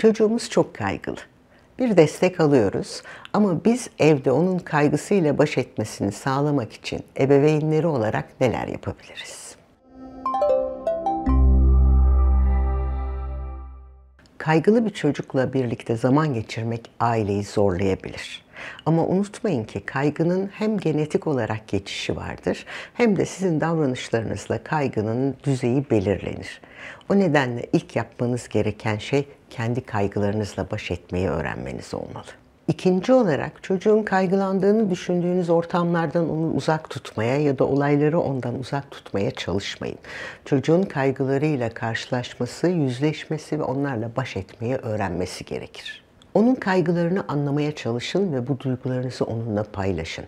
Çocuğumuz çok kaygılı. Bir destek alıyoruz ama biz evde onun kaygısıyla baş etmesini sağlamak için ebeveynleri olarak neler yapabiliriz? Kaygılı bir çocukla birlikte zaman geçirmek aileyi zorlayabilir. Ama unutmayın ki kaygının hem genetik olarak geçişi vardır hem de sizin davranışlarınızla kaygının düzeyi belirlenir. O nedenle ilk yapmanız gereken şey kendi kaygılarınızla baş etmeyi öğrenmeniz olmalı. İkinci olarak çocuğun kaygılandığını düşündüğünüz ortamlardan onu uzak tutmaya ya da olayları ondan uzak tutmaya çalışmayın. Çocuğun kaygılarıyla karşılaşması, yüzleşmesi ve onlarla baş etmeyi öğrenmesi gerekir. Onun kaygılarını anlamaya çalışın ve bu duygularınızı onunla paylaşın.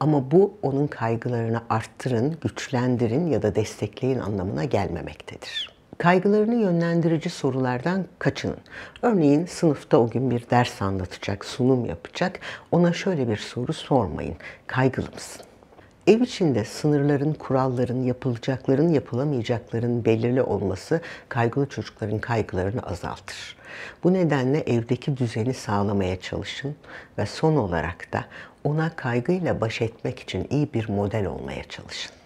Ama bu onun kaygılarını arttırın, güçlendirin ya da destekleyin anlamına gelmemektedir kaygılarını yönlendirici sorulardan kaçının. Örneğin sınıfta o gün bir ders anlatacak, sunum yapacak. Ona şöyle bir soru sormayın. Kaygılı mısın? Ev içinde sınırların, kuralların, yapılacakların, yapılamayacakların belirli olması kaygılı çocukların kaygılarını azaltır. Bu nedenle evdeki düzeni sağlamaya çalışın ve son olarak da ona kaygıyla baş etmek için iyi bir model olmaya çalışın.